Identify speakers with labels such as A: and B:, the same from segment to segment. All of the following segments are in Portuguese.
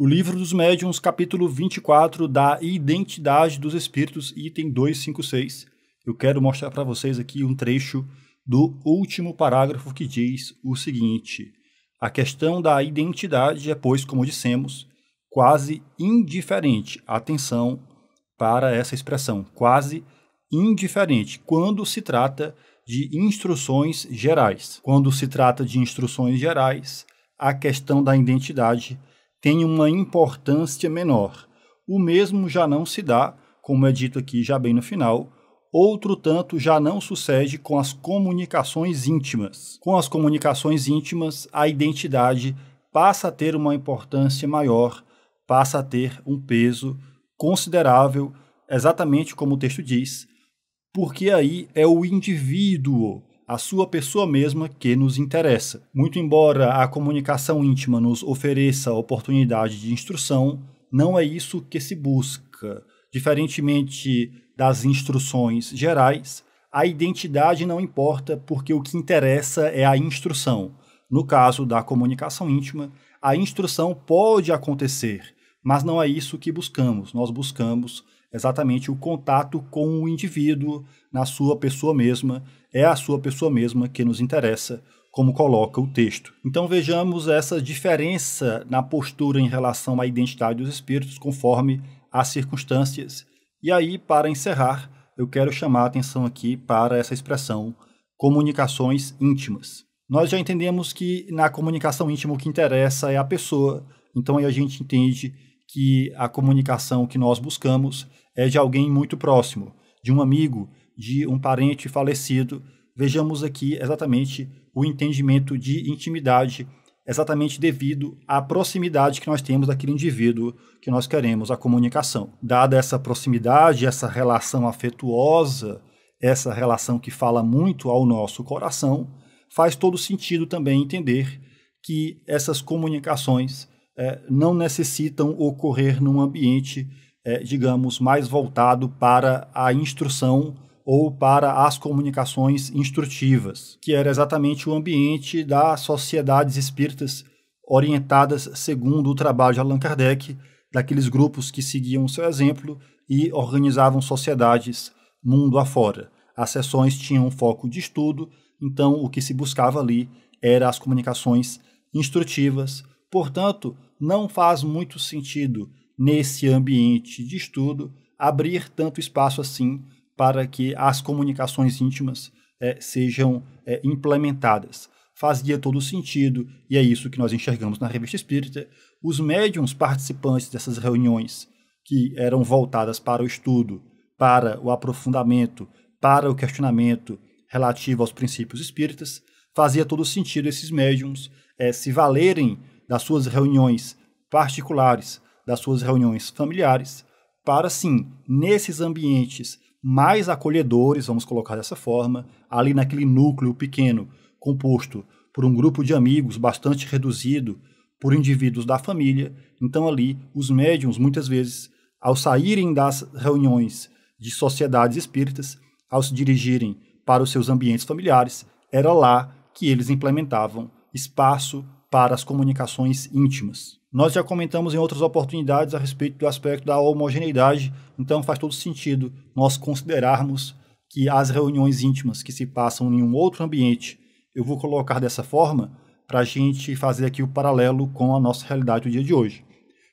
A: O Livro dos Médiuns, capítulo 24, da Identidade dos Espíritos, item 256. Eu quero mostrar para vocês aqui um trecho do último parágrafo que diz o seguinte: A questão da identidade é, pois, como dissemos, quase indiferente. Atenção para essa expressão, quase indiferente, quando se trata de instruções gerais. Quando se trata de instruções gerais, a questão da identidade tem uma importância menor. O mesmo já não se dá, como é dito aqui já bem no final, outro tanto já não sucede com as comunicações íntimas. Com as comunicações íntimas, a identidade passa a ter uma importância maior, passa a ter um peso considerável, exatamente como o texto diz, porque aí é o indivíduo a sua pessoa mesma que nos interessa. Muito embora a comunicação íntima nos ofereça oportunidade de instrução, não é isso que se busca. Diferentemente das instruções gerais, a identidade não importa porque o que interessa é a instrução. No caso da comunicação íntima, a instrução pode acontecer, mas não é isso que buscamos. Nós buscamos exatamente o contato com o indivíduo na sua pessoa mesma. É a sua pessoa mesma que nos interessa, como coloca o texto. Então vejamos essa diferença na postura em relação à identidade dos espíritos conforme as circunstâncias. E aí, para encerrar, eu quero chamar a atenção aqui para essa expressão comunicações íntimas. Nós já entendemos que na comunicação íntima o que interessa é a pessoa, então aí a gente entende que a comunicação que nós buscamos é de alguém muito próximo, de um amigo, de um parente falecido. Vejamos aqui exatamente o entendimento de intimidade, exatamente devido à proximidade que nós temos daquele indivíduo que nós queremos a comunicação. Dada essa proximidade, essa relação afetuosa, essa relação que fala muito ao nosso coração, faz todo sentido também entender que essas comunicações é, não necessitam ocorrer num ambiente, é, digamos, mais voltado para a instrução ou para as comunicações instrutivas, que era exatamente o ambiente das sociedades espíritas orientadas segundo o trabalho de Allan Kardec, daqueles grupos que seguiam o seu exemplo e organizavam sociedades mundo afora. As sessões tinham foco de estudo, então o que se buscava ali era as comunicações instrutivas, Portanto, não faz muito sentido, nesse ambiente de estudo, abrir tanto espaço assim para que as comunicações íntimas é, sejam é, implementadas. Fazia todo sentido, e é isso que nós enxergamos na revista espírita. Os médiums participantes dessas reuniões, que eram voltadas para o estudo, para o aprofundamento, para o questionamento relativo aos princípios espíritas, fazia todo sentido esses médiums é, se valerem das suas reuniões particulares, das suas reuniões familiares, para sim, nesses ambientes mais acolhedores, vamos colocar dessa forma, ali naquele núcleo pequeno composto por um grupo de amigos bastante reduzido, por indivíduos da família. Então, ali, os médiums, muitas vezes, ao saírem das reuniões de sociedades espíritas, ao se dirigirem para os seus ambientes familiares, era lá que eles implementavam espaço para as comunicações íntimas. Nós já comentamos em outras oportunidades a respeito do aspecto da homogeneidade, então faz todo sentido nós considerarmos que as reuniões íntimas que se passam em um outro ambiente, eu vou colocar dessa forma para a gente fazer aqui o paralelo com a nossa realidade do dia de hoje.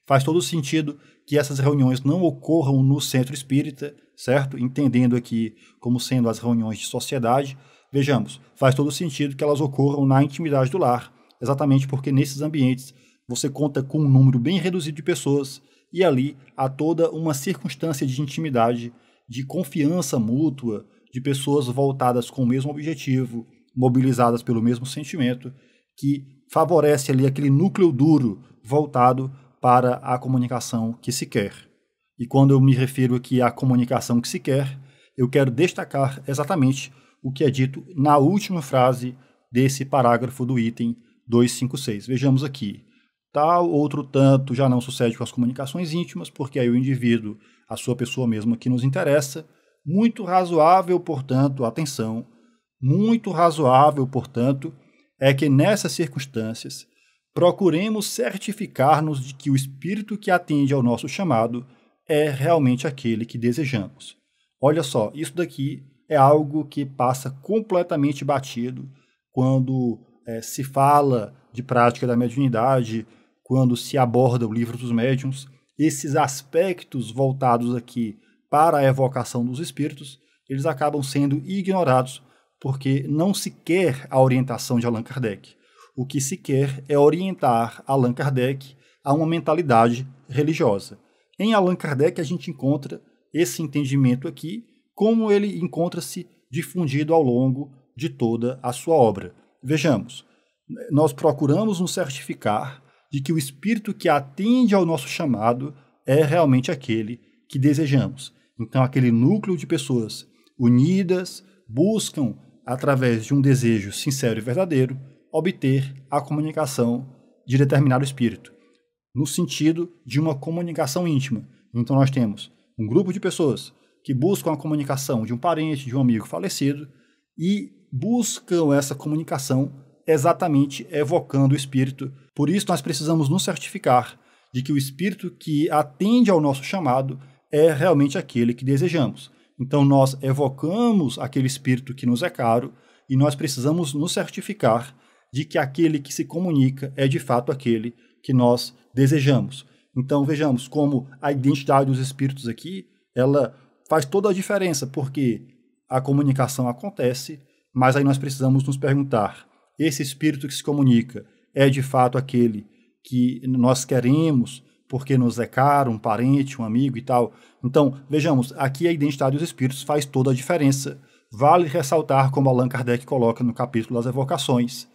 A: Faz todo sentido que essas reuniões não ocorram no centro espírita, certo? Entendendo aqui como sendo as reuniões de sociedade. Vejamos, faz todo sentido que elas ocorram na intimidade do lar, exatamente porque nesses ambientes você conta com um número bem reduzido de pessoas e ali há toda uma circunstância de intimidade, de confiança mútua, de pessoas voltadas com o mesmo objetivo, mobilizadas pelo mesmo sentimento, que favorece ali aquele núcleo duro voltado para a comunicação que se quer. E quando eu me refiro aqui à comunicação que se quer, eu quero destacar exatamente o que é dito na última frase desse parágrafo do item 256. Vejamos aqui. Tal outro tanto já não sucede com as comunicações íntimas, porque aí o indivíduo, a sua pessoa mesma que nos interessa. Muito razoável, portanto, atenção, muito razoável, portanto, é que nessas circunstâncias procuremos certificar-nos de que o espírito que atende ao nosso chamado é realmente aquele que desejamos. Olha só, isso daqui é algo que passa completamente batido quando é, se fala de prática da mediunidade, quando se aborda o livro dos médiuns, esses aspectos voltados aqui para a evocação dos espíritos, eles acabam sendo ignorados porque não se quer a orientação de Allan Kardec. O que se quer é orientar Allan Kardec a uma mentalidade religiosa. Em Allan Kardec a gente encontra esse entendimento aqui, como ele encontra-se difundido ao longo de toda a sua obra. Vejamos, nós procuramos nos certificar de que o espírito que atende ao nosso chamado é realmente aquele que desejamos. Então, aquele núcleo de pessoas unidas buscam, através de um desejo sincero e verdadeiro, obter a comunicação de determinado espírito, no sentido de uma comunicação íntima. Então, nós temos um grupo de pessoas que buscam a comunicação de um parente, de um amigo falecido, e buscam essa comunicação exatamente evocando o espírito. Por isso, nós precisamos nos certificar de que o espírito que atende ao nosso chamado é realmente aquele que desejamos. Então, nós evocamos aquele espírito que nos é caro e nós precisamos nos certificar de que aquele que se comunica é de fato aquele que nós desejamos. Então, vejamos como a identidade dos espíritos aqui, ela faz toda a diferença, porque a comunicação acontece mas aí nós precisamos nos perguntar: esse espírito que se comunica é de fato aquele que nós queremos porque nos é caro, um parente, um amigo e tal? Então, vejamos, aqui a identidade dos espíritos faz toda a diferença. Vale ressaltar, como Allan Kardec coloca no capítulo das evocações,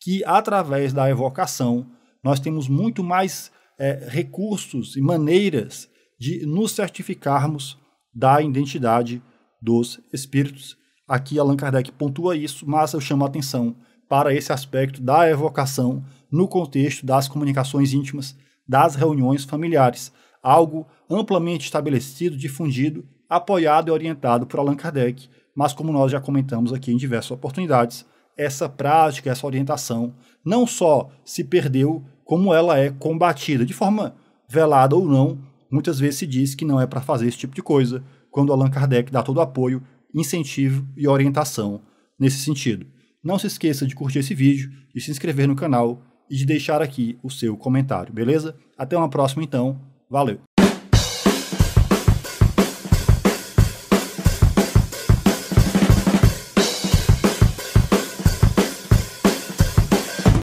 A: que através da evocação nós temos muito mais é, recursos e maneiras de nos certificarmos da identidade dos espíritos. Aqui Allan Kardec pontua isso, mas eu chamo a atenção para esse aspecto da evocação no contexto das comunicações íntimas, das reuniões familiares, algo amplamente estabelecido, difundido, apoiado e orientado por Allan Kardec, mas como nós já comentamos aqui em diversas oportunidades, essa prática, essa orientação não só se perdeu, como ela é combatida de forma velada ou não. Muitas vezes se diz que não é para fazer esse tipo de coisa, quando Allan Kardec dá todo o apoio incentivo e orientação nesse sentido. Não se esqueça de curtir esse vídeo, de se inscrever no canal e de deixar aqui o seu comentário, beleza? Até uma próxima então, valeu!